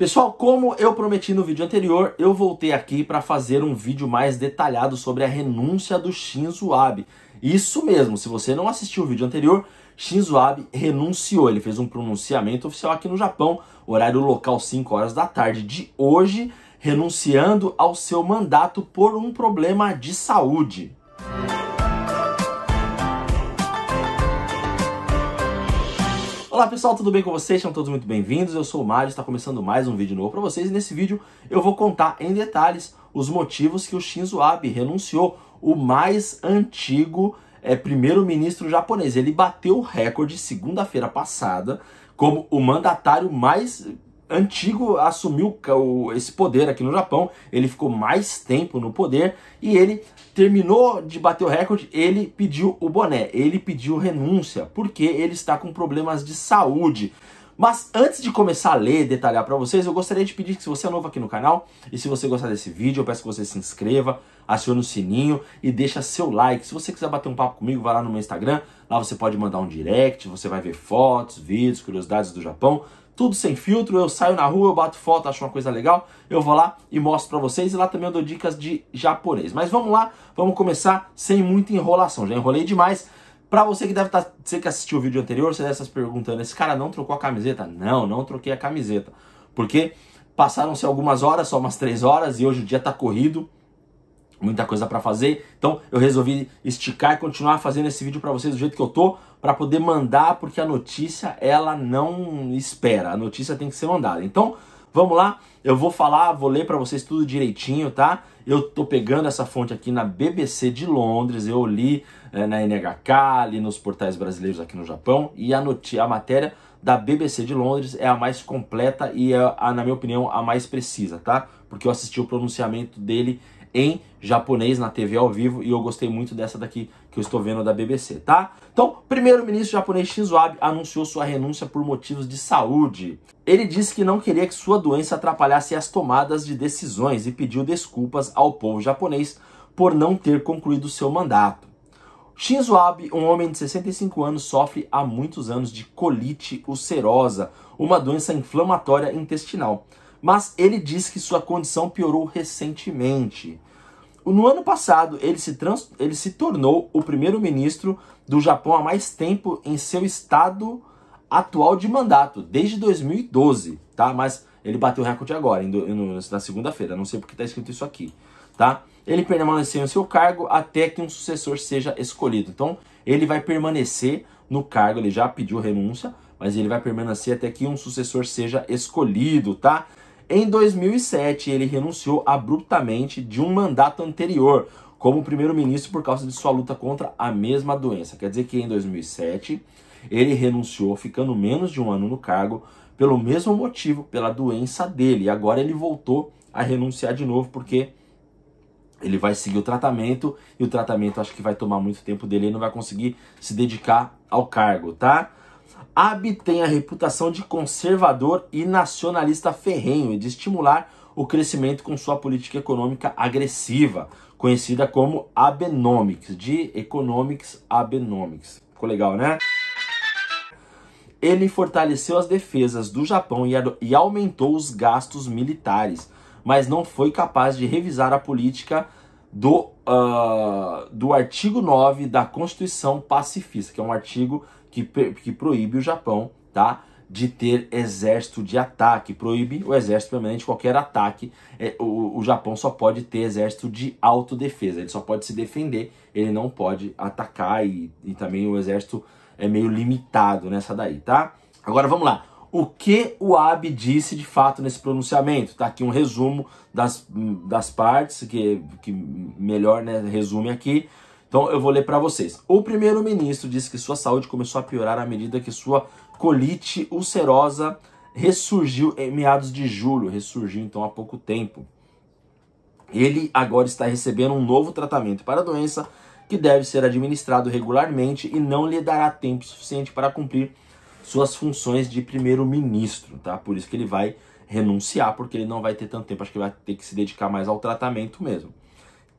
Pessoal, como eu prometi no vídeo anterior, eu voltei aqui para fazer um vídeo mais detalhado sobre a renúncia do Shinzo Abe. Isso mesmo, se você não assistiu o vídeo anterior, Shinzo Abe renunciou. Ele fez um pronunciamento oficial aqui no Japão, horário local 5 horas da tarde de hoje, renunciando ao seu mandato por um problema de saúde. Olá pessoal, tudo bem com vocês? Sejam todos muito bem-vindos. Eu sou o Mário, está começando mais um vídeo novo para vocês e nesse vídeo eu vou contar em detalhes os motivos que o Shinzo Abe renunciou, o mais antigo é, primeiro-ministro japonês. Ele bateu o recorde segunda-feira passada como o mandatário mais antigo assumiu esse poder aqui no Japão, ele ficou mais tempo no poder e ele terminou de bater o recorde, ele pediu o boné, ele pediu renúncia, porque ele está com problemas de saúde. Mas antes de começar a ler e detalhar para vocês, eu gostaria de pedir que se você é novo aqui no canal e se você gostar desse vídeo, eu peço que você se inscreva, acione o sininho e deixa seu like. Se você quiser bater um papo comigo, vai lá no meu Instagram, lá você pode mandar um direct, você vai ver fotos, vídeos, curiosidades do Japão tudo sem filtro. Eu saio na rua, eu bato foto, acho uma coisa legal, eu vou lá e mostro para vocês. E lá também eu dou dicas de japonês. Mas vamos lá, vamos começar sem muita enrolação. Já enrolei demais. Para você que deve estar, tá, você que assistiu o vídeo anterior, você deve estar se perguntando: esse cara não trocou a camiseta? Não, não troquei a camiseta, porque passaram-se algumas horas, só umas três horas, e hoje o dia está corrido muita coisa para fazer. Então eu resolvi esticar e continuar fazendo esse vídeo para vocês do jeito que eu tô, para poder mandar, porque a notícia ela não espera, a notícia tem que ser mandada. Então, vamos lá, eu vou falar, vou ler para vocês tudo direitinho, tá? Eu tô pegando essa fonte aqui na BBC de Londres, eu li é, na NHK, li nos portais brasileiros aqui no Japão e a notícia, a matéria da BBC de Londres é a mais completa e é, a, na minha opinião, a mais precisa, tá? Porque eu assisti o pronunciamento dele em japonês na TV ao vivo e eu gostei muito dessa daqui que eu estou vendo da BBC, tá? Então, primeiro-ministro japonês Shinzo Abe anunciou sua renúncia por motivos de saúde. Ele disse que não queria que sua doença atrapalhasse as tomadas de decisões e pediu desculpas ao povo japonês por não ter concluído seu mandato. Shinzo Abe, um homem de 65 anos, sofre há muitos anos de colite ulcerosa, uma doença inflamatória intestinal mas ele diz que sua condição piorou recentemente. No ano passado, ele se, trans... ele se tornou o primeiro-ministro do Japão há mais tempo em seu estado atual de mandato, desde 2012, tá? Mas ele bateu o recorde agora, em na segunda-feira, não sei porque está escrito isso aqui, tá? Ele permaneceu em seu cargo até que um sucessor seja escolhido. Então, ele vai permanecer no cargo, ele já pediu renúncia, mas ele vai permanecer até que um sucessor seja escolhido, tá? Em 2007, ele renunciou abruptamente de um mandato anterior como primeiro-ministro por causa de sua luta contra a mesma doença. Quer dizer que em 2007 ele renunciou, ficando menos de um ano no cargo, pelo mesmo motivo, pela doença dele. E agora ele voltou a renunciar de novo porque ele vai seguir o tratamento e o tratamento acho que vai tomar muito tempo dele e não vai conseguir se dedicar ao cargo, tá? Abe tem a reputação de conservador e nacionalista ferrenho e de estimular o crescimento com sua política econômica agressiva, conhecida como Abenomics, de Economics Abenomics. Ficou legal, né? Ele fortaleceu as defesas do Japão e, e aumentou os gastos militares, mas não foi capaz de revisar a política do, uh, do artigo 9 da Constituição Pacifista, que é um artigo que, que proíbe o Japão, tá? de ter exército de ataque, proíbe o exército permanente qualquer ataque. É, o, o Japão só pode ter exército de autodefesa, ele só pode se defender, ele não pode atacar e, e também o exército é meio limitado nessa daí, tá? Agora vamos lá. O que o Abe disse de fato nesse pronunciamento? Tá aqui um resumo das, das partes que, que melhor né, resume aqui. Então eu vou ler para vocês. O primeiro-ministro disse que sua saúde começou a piorar à medida que sua colite ulcerosa ressurgiu em meados de julho, ressurgiu então há pouco tempo. Ele agora está recebendo um novo tratamento para a doença que deve ser administrado regularmente e não lhe dará tempo suficiente para cumprir suas funções de primeiro-ministro, tá? Por isso que ele vai renunciar, porque ele não vai ter tanto tempo, acho que vai ter que se dedicar mais ao tratamento mesmo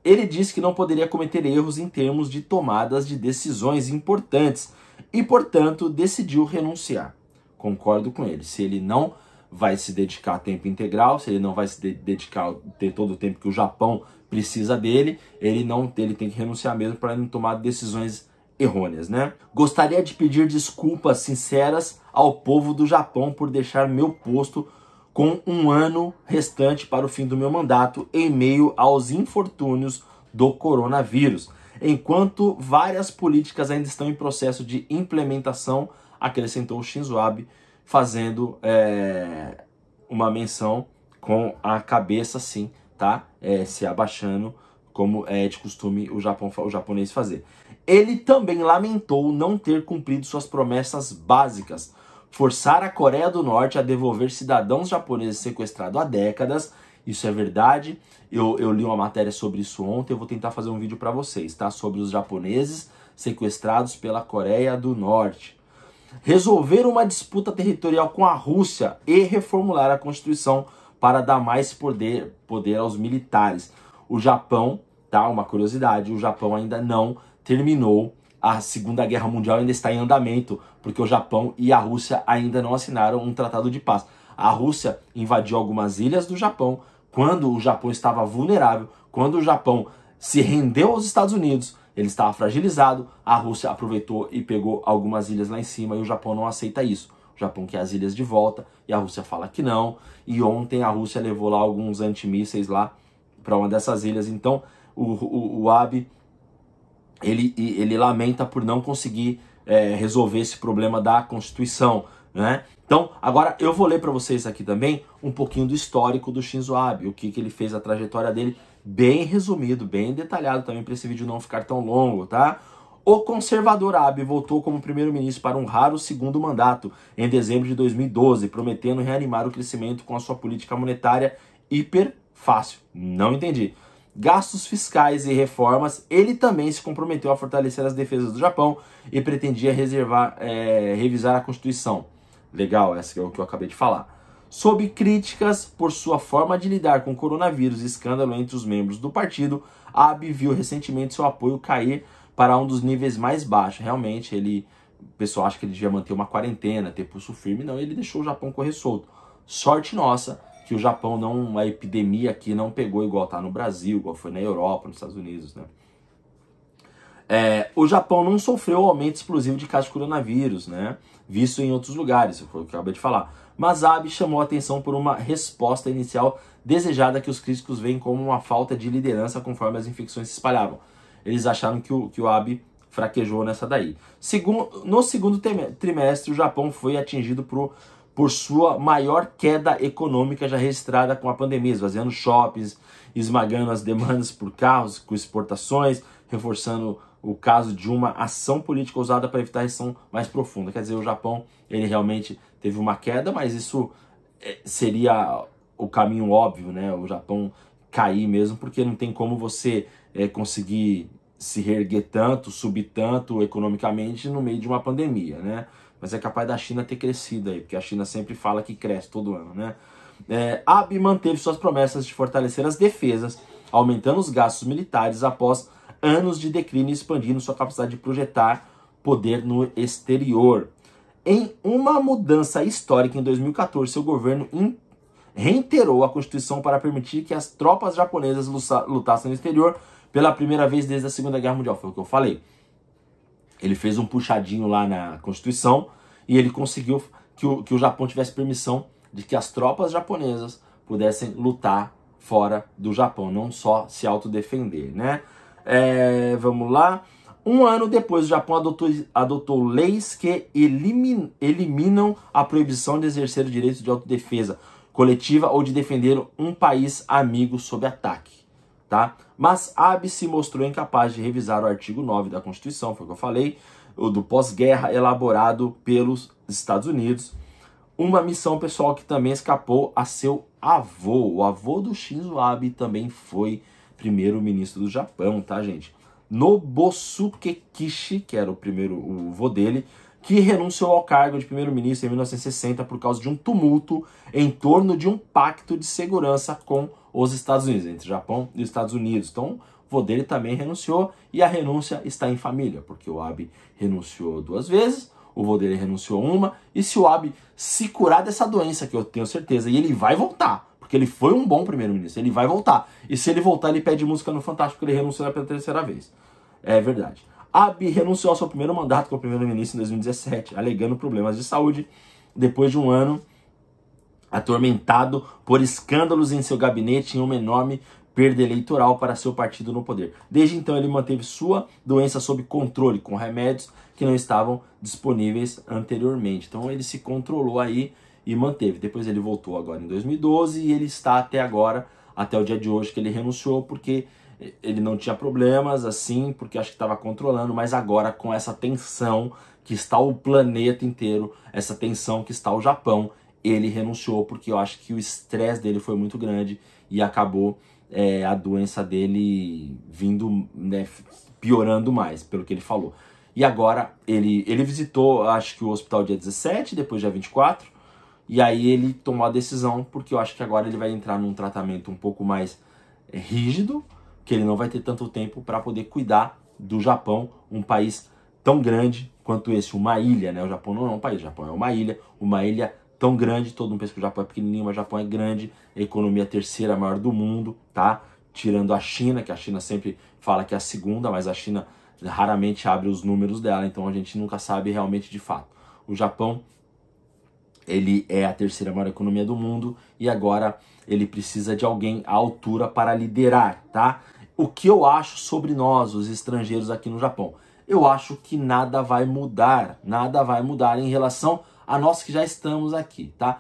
ele disse que não poderia cometer erros em termos de tomadas de decisões importantes e, portanto, decidiu renunciar. Concordo com ele. Se ele não vai se dedicar a tempo integral, se ele não vai se dedicar ter todo o tempo que o Japão precisa dele, ele não ele tem que renunciar mesmo para não tomar decisões errôneas, né? Gostaria de pedir desculpas sinceras ao povo do Japão por deixar meu posto com um ano restante para o fim do meu mandato, em meio aos infortúnios do coronavírus. Enquanto várias políticas ainda estão em processo de implementação, acrescentou Shinzo Abe, fazendo é, uma menção com a cabeça, assim, tá? É, se abaixando, como é de costume o, Japão, o japonês fazer. Ele também lamentou não ter cumprido suas promessas básicas forçar a Coreia do Norte a devolver cidadãos japoneses sequestrados há décadas. Isso é verdade. Eu, eu li uma matéria sobre isso ontem. Eu vou tentar fazer um vídeo para vocês, tá? Sobre os japoneses sequestrados pela Coreia do Norte. Resolver uma disputa territorial com a Rússia e reformular a Constituição para dar mais poder, poder aos militares. O Japão, tá? Uma curiosidade: o Japão ainda não terminou a Segunda Guerra Mundial ainda está em andamento, porque o Japão e a Rússia ainda não assinaram um tratado de paz. A Rússia invadiu algumas ilhas do Japão quando o Japão estava vulnerável, quando o Japão se rendeu aos Estados Unidos, ele estava fragilizado, a Rússia aproveitou e pegou algumas ilhas lá em cima e o Japão não aceita isso. O Japão quer as ilhas de volta e a Rússia fala que não. E ontem a Rússia levou lá alguns antimísseis lá para uma dessas ilhas. Então o, o, o Abe ele, ele lamenta por não conseguir é, resolver esse problema da Constituição. Né? Então, agora eu vou ler para vocês aqui também um pouquinho do histórico do Shinzo Abe, o que, que ele fez, a trajetória dele, bem resumido, bem detalhado também para esse vídeo não ficar tão longo, tá? O conservador Abe voltou como primeiro-ministro para um raro segundo mandato em dezembro de 2012, prometendo reanimar o crescimento com a sua política monetária hiper fácil. Não entendi gastos fiscais e reformas, ele também se comprometeu a fortalecer as defesas do Japão e pretendia reservar, é, revisar a Constituição. Legal, essa é o que eu acabei de falar. Sob críticas por sua forma de lidar com o coronavírus e escândalo entre os membros do partido, Abe viu recentemente seu apoio cair para um dos níveis mais baixos. Realmente, ele, o pessoal acha que ele devia manter uma quarentena, ter pulso firme. Não, ele deixou o Japão correr solto. Sorte nossa que o Japão não, a epidemia aqui não pegou igual tá no Brasil, igual foi na Europa, nos Estados Unidos, né? É, o Japão não sofreu aumento explosivo de casos de coronavírus, né? Visto em outros lugares, foi o que eu acabei de falar. Mas Abe chamou a atenção por uma resposta inicial desejada que os críticos veem como uma falta de liderança conforme as infecções se espalhavam. Eles acharam que o, que o Abe fraquejou nessa daí. Segundo, no segundo trimestre, o Japão foi atingido por por sua maior queda econômica já registrada com a pandemia, esvaziando shoppings, esmagando as demandas por carros, com exportações, reforçando o caso de uma ação política usada para evitar recessão mais profunda. Quer dizer, o Japão ele realmente teve uma queda, mas isso é, seria o caminho óbvio, né? O Japão cair mesmo, porque não tem como você é, conseguir se reerguer tanto, subir tanto economicamente no meio de uma pandemia, né? mas é capaz da China ter crescido aí, porque a China sempre fala que cresce todo ano, né? É, Abe manteve suas promessas de fortalecer as defesas, aumentando os gastos militares após anos de declínio e expandindo sua capacidade de projetar poder no exterior. Em uma mudança histórica em 2014, seu governo reiterou a Constituição para permitir que as tropas japonesas lutassem no exterior pela primeira vez desde a Segunda Guerra Mundial. Foi o que eu falei. Ele fez um puxadinho lá na Constituição e ele conseguiu que o, que o Japão tivesse permissão de que as tropas japonesas pudessem lutar fora do Japão, não só se autodefender, né? É, vamos lá. Um ano depois, o Japão adotou, adotou leis que elimin, eliminam a proibição de exercer o direito de autodefesa coletiva ou de defender um país amigo sob ataque tá? Mas Abe se mostrou incapaz de revisar o artigo 9 da Constituição, foi o que eu falei, o do pós-guerra elaborado pelos Estados Unidos, uma missão pessoal que também escapou a seu avô. O avô do Shinzo Abe também foi primeiro-ministro do Japão, tá, gente? Nobusuke Kishi, que era o primeiro o vô dele, que renunciou ao cargo de primeiro-ministro em 1960 por causa de um tumulto em torno de um pacto de segurança com os Estados Unidos, entre Japão e Estados Unidos. Então, o vô dele também renunciou e a renúncia está em família, porque o Abe renunciou duas vezes, o vô dele renunciou uma, e se o Abe se curar dessa doença, que eu tenho certeza, e ele vai voltar, porque ele foi um bom primeiro-ministro, ele vai voltar. E se ele voltar, ele pede música no Fantástico, porque ele renunciou pela terceira vez. É verdade. Abe renunciou ao seu primeiro mandato como primeiro-ministro em 2017, alegando problemas de saúde depois de um ano atormentado por escândalos em seu gabinete em uma enorme perda eleitoral para seu partido no poder. Desde então, ele manteve sua doença sob controle, com remédios que não estavam disponíveis anteriormente. Então, ele se controlou aí e manteve. Depois, ele voltou agora em 2012 e ele está até agora, até o dia de hoje, que ele renunciou, porque ele não tinha problemas assim, porque acho que estava controlando, mas agora com essa tensão que está o planeta inteiro, essa tensão que está o Japão, ele renunciou porque eu acho que o estresse dele foi muito grande e acabou é, a doença dele vindo, né, piorando mais, pelo que ele falou. E agora ele, ele visitou, acho que o hospital dia 17, depois dia 24, e aí ele tomou a decisão, porque eu acho que agora ele vai entrar num tratamento um pouco mais é, rígido, que ele não vai ter tanto tempo para poder cuidar do Japão, um país tão grande quanto esse, uma ilha, né? O Japão não é um país, o Japão é uma ilha, uma ilha tão grande, todo mundo pensa que o Japão é pequenininho, mas o Japão é grande, a economia terceira maior do mundo, tá? Tirando a China, que a China sempre fala que é a segunda, mas a China raramente abre os números dela, então a gente nunca sabe realmente de fato. O Japão ele é a terceira maior economia do mundo e agora ele precisa de alguém à altura para liderar, tá? o que eu acho sobre nós, os estrangeiros aqui no Japão. Eu acho que nada vai mudar, nada vai mudar em relação a nós que já estamos aqui, tá?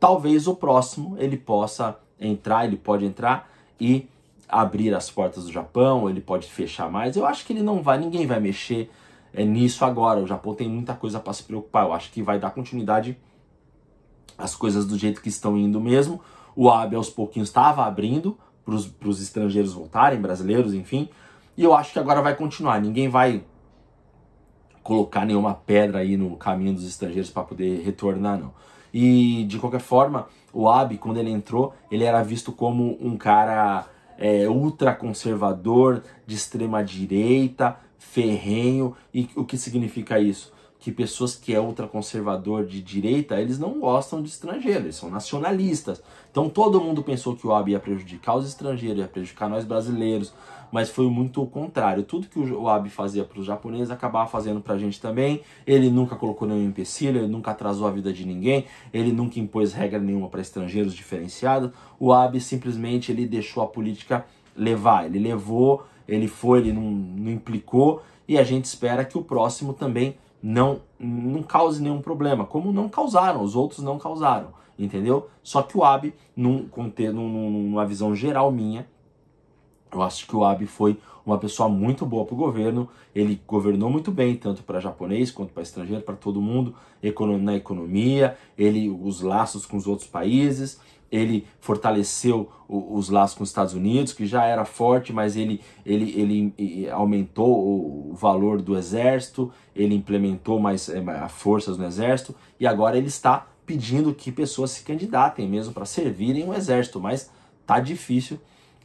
Talvez o próximo ele possa entrar, ele pode entrar e abrir as portas do Japão, ele pode fechar mais. Eu acho que ele não vai, ninguém vai mexer é, nisso agora. O Japão tem muita coisa para se preocupar. Eu acho que vai dar continuidade às coisas do jeito que estão indo mesmo. O Abe aos pouquinhos estava abrindo, para os estrangeiros voltarem, brasileiros, enfim. E eu acho que agora vai continuar. Ninguém vai colocar nenhuma pedra aí no caminho dos estrangeiros para poder retornar, não. E de qualquer forma, o Abe, quando ele entrou, ele era visto como um cara é, ultraconservador, de extrema direita, ferrenho. E o que significa isso? que pessoas que é ultraconservador de direita, eles não gostam de estrangeiros, eles são nacionalistas. Então todo mundo pensou que o Abe ia prejudicar os estrangeiros, ia prejudicar nós brasileiros, mas foi muito o contrário. Tudo que o Abe fazia para os japoneses acabava fazendo para a gente também. Ele nunca colocou nenhum empecilho, ele nunca atrasou a vida de ninguém, ele nunca impôs regra nenhuma para estrangeiros diferenciados. O Abe simplesmente ele deixou a política levar, ele levou, ele foi, ele não, não implicou e a gente espera que o próximo também não, não cause nenhum problema, como não causaram, os outros não causaram, entendeu? Só que o AB, num, num, numa visão geral minha, eu acho que o Abe foi uma pessoa muito boa para o governo. Ele governou muito bem, tanto para japonês quanto para estrangeiro, para todo mundo, na economia, ele os laços com os outros países. Ele fortaleceu os laços com os Estados Unidos, que já era forte, mas ele, ele, ele aumentou o valor do exército, ele implementou mais é, forças no exército, e agora ele está pedindo que pessoas se candidatem mesmo para servirem o exército, mas tá difícil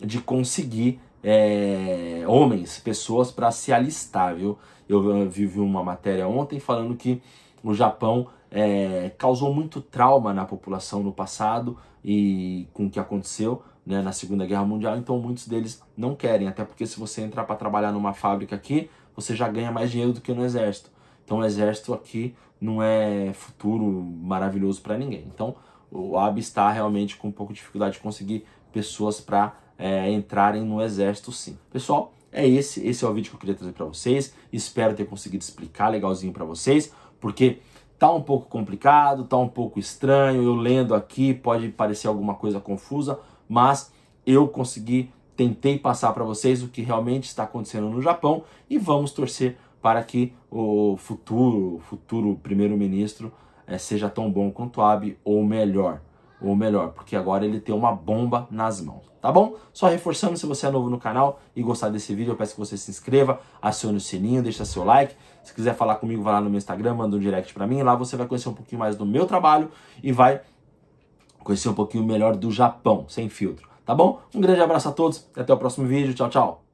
de conseguir é, homens, pessoas para se alistar, viu? Eu vivi uma matéria ontem falando que o Japão é, causou muito trauma na população no passado e com o que aconteceu né, na Segunda Guerra Mundial, então muitos deles não querem, até porque se você entrar para trabalhar numa fábrica aqui, você já ganha mais dinheiro do que no exército. Então o exército aqui não é futuro maravilhoso para ninguém. Então o AB está realmente com um pouco de dificuldade de conseguir pessoas para é, entrarem no exército sim. Pessoal, é esse, esse é o vídeo que eu queria trazer para vocês. Espero ter conseguido explicar legalzinho para vocês, porque tá um pouco complicado, tá um pouco estranho. Eu lendo aqui pode parecer alguma coisa confusa, mas eu consegui, tentei passar para vocês o que realmente está acontecendo no Japão e vamos torcer para que o futuro, futuro primeiro-ministro é, seja tão bom quanto Abe ou melhor ou melhor, porque agora ele tem uma bomba nas mãos, tá bom? Só reforçando, se você é novo no canal e gostar desse vídeo, eu peço que você se inscreva, acione o sininho, deixa seu like. Se quiser falar comigo, vai lá no meu Instagram, manda um direct para mim, lá você vai conhecer um pouquinho mais do meu trabalho e vai conhecer um pouquinho melhor do Japão, sem filtro, tá bom? Um grande abraço a todos e até o próximo vídeo. Tchau, tchau.